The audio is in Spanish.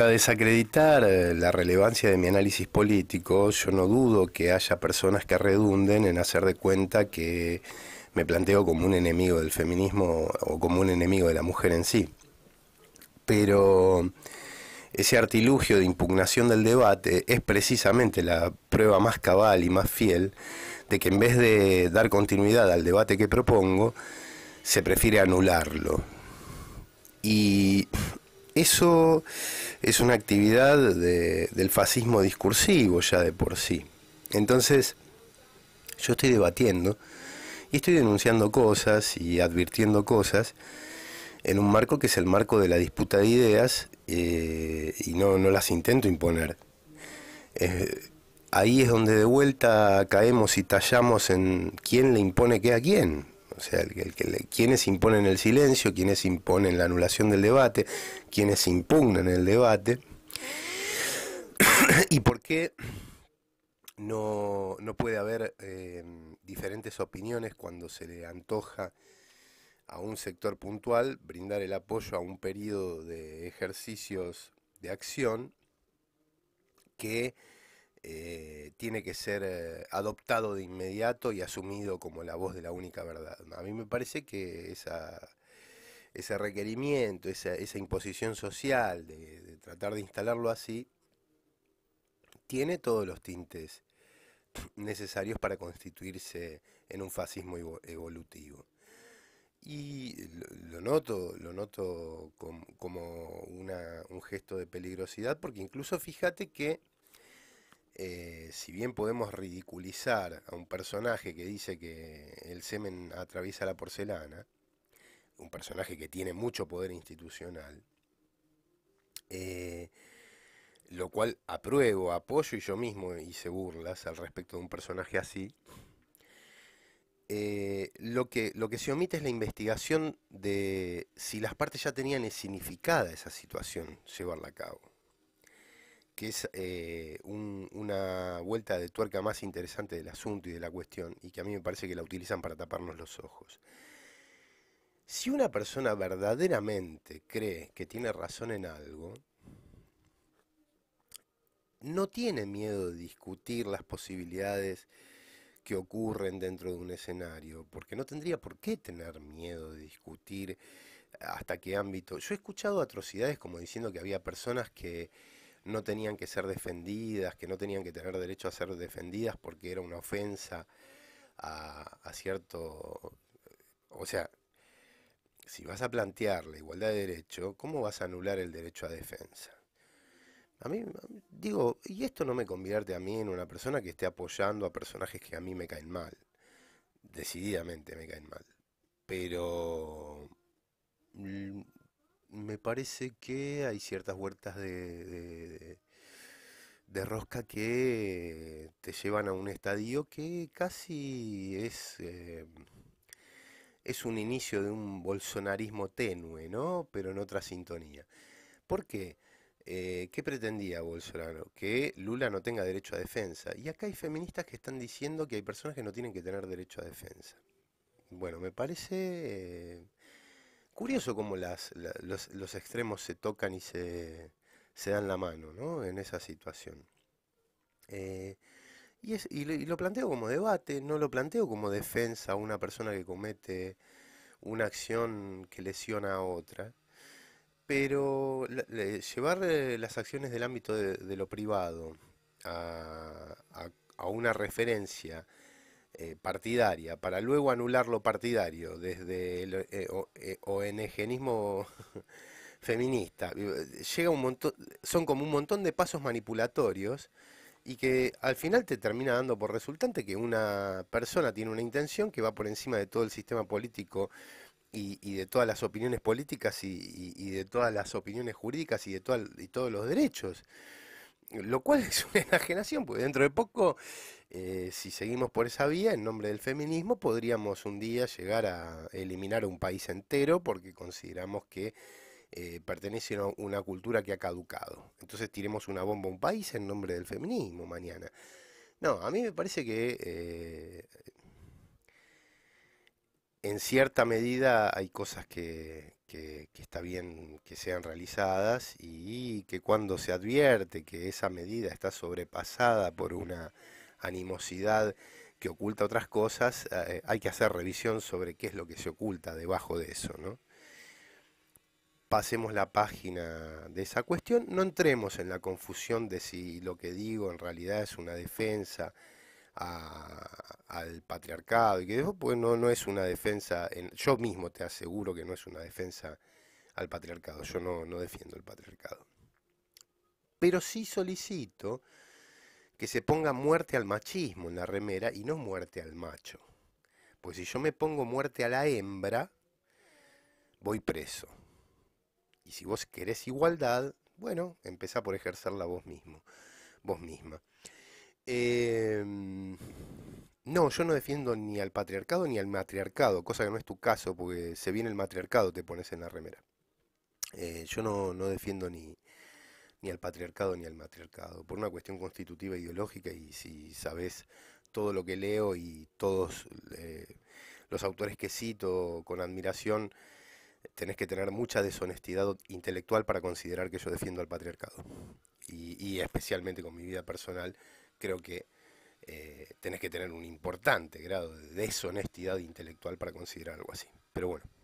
Para desacreditar eh, la relevancia de mi análisis político, yo no dudo que haya personas que redunden en hacer de cuenta que me planteo como un enemigo del feminismo o como un enemigo de la mujer en sí. Pero ese artilugio de impugnación del debate es precisamente la prueba más cabal y más fiel de que en vez de dar continuidad al debate que propongo, se prefiere anularlo. Y eso es una actividad del fascismo discursivo ya de por sí. Entonces, yo estoy debatiendo y estoy denunciando cosas y advirtiendo cosas en un marco que es el marco de la disputa de ideas eh, y no, no, las intento imponer. ahí es donde de vuelta caemos y tallamos en quién le impone qué a quién. O sea, el, quienes imponen el silencio, quienes imponen la anulación del debate, quienes impugnan el debate. ¿Y por qué no, puede haber eh, diferentes opiniones cuando se le antoja a un sector puntual brindar el apoyo a un periodo de ejercicios de acción que eh, tiene que ser eh, adoptado de inmediato y asumido como la voz de la única verdad. A mí me parece que ese requerimiento, esa, esa imposición social de, tratar de instalarlo así, tiene todos los tintes necesarios para constituirse en un fascismo evolutivo. Y lo, noto, lo noto como, un gesto de peligrosidad, porque incluso fíjate que eh, si bien podemos ridiculizar a un personaje que dice que el semen atraviesa la porcelana, un personaje que tiene mucho poder institucional, eh, lo cual apruebo, apoyo y yo mismo hice burlas al respecto de un personaje así, eh, lo, que, lo que se omite es la investigación de si las partes ya tenían significada esa situación, llevarla a cabo que es eh, una vuelta de tuerca más interesante del asunto y de la cuestión, y que a mí me parece que la utilizan para taparnos los ojos. Si una persona verdaderamente cree que tiene razón en algo, no tiene miedo de discutir las posibilidades que ocurren dentro de un escenario, porque no tendría por qué tener miedo de discutir hasta qué ámbito. Yo he escuchado atrocidades como diciendo que había personas que no tenían que ser defendidas, que no tenían que tener derecho a ser defendidas porque era una ofensa a, cierto... O sea, si vas a plantear la igualdad de derecho, ¿cómo vas a anular el derecho a defensa? A mí, digo, y esto no me convierte a mí en una persona que esté apoyando a personajes que a mí me caen mal. Decididamente me caen mal. Pero mm, me parece que hay ciertas huertas de, de, rosca que te llevan a un estadio que casi es, eh, es un inicio de un bolsonarismo tenue, ¿no? Pero en otra sintonía. ¿Por qué? Eh, ¿Qué pretendía Bolsonaro? Que Lula no tenga derecho a defensa. Y acá hay feministas que están diciendo que hay personas que no tienen que tener derecho a defensa. Bueno, me parece... Eh, curioso cómo los, extremos se tocan y se, dan la mano ¿no? en esa situación. Eh, y, lo, planteo como debate, no lo planteo como defensa a una persona que comete una acción que lesiona a otra, pero llevar eh, las acciones del ámbito de, lo privado a una referencia eh, partidaria para luego anular lo partidario desde el eh, eh, feminista, llega un montón, son como un montón de pasos manipulatorios y que al final te termina dando por resultante que una persona tiene una intención que va por encima de todo el sistema político y, de todas las opiniones políticas y, de todas las opiniones jurídicas y de y todos los derechos lo cual es una enajenación, porque dentro de poco, eh, si seguimos por esa vía, en nombre del feminismo, podríamos un día llegar a eliminar un país entero porque consideramos que eh, pertenece a una cultura que ha caducado. Entonces tiremos una bomba a un país en nombre del feminismo mañana. No, a mí me parece que eh, en cierta medida hay cosas que, que, está bien que sean realizadas y que cuando se advierte que esa medida está sobrepasada por una animosidad que oculta otras cosas, eh, hay que hacer revisión sobre qué es lo que se oculta debajo de eso, Pasemos la página de esa cuestión, no entremos en la confusión de si lo que digo en realidad es una defensa, al patriarcado y que pues no, no es una defensa, en, yo mismo te aseguro que no es una defensa al patriarcado, yo no, no defiendo el patriarcado. Pero sí solicito que se ponga muerte al machismo en la remera y no muerte al macho. Pues si yo me pongo muerte a la hembra, voy preso. Y si vos querés igualdad, bueno, empezá por ejercerla vos mismo, vos misma. Em, no, yo no defiendo ni al patriarcado ni al matriarcado, cosa que no es tu caso, porque se viene el matriarcado, te pones en la remera. Eh, yo no, no defiendo ni, ni al patriarcado ni al matriarcado, por una cuestión constitutiva e ideológica y si sabes todo lo que leo y todos eh, los autores que cito con admiración, tenés que tener mucha deshonestidad intelectual para considerar que yo defiendo al patriarcado y especialmente con mi vida personal creo que eh, tenés que tener un importante grado de deshonestidad intelectual para considerar algo así. Pero bueno.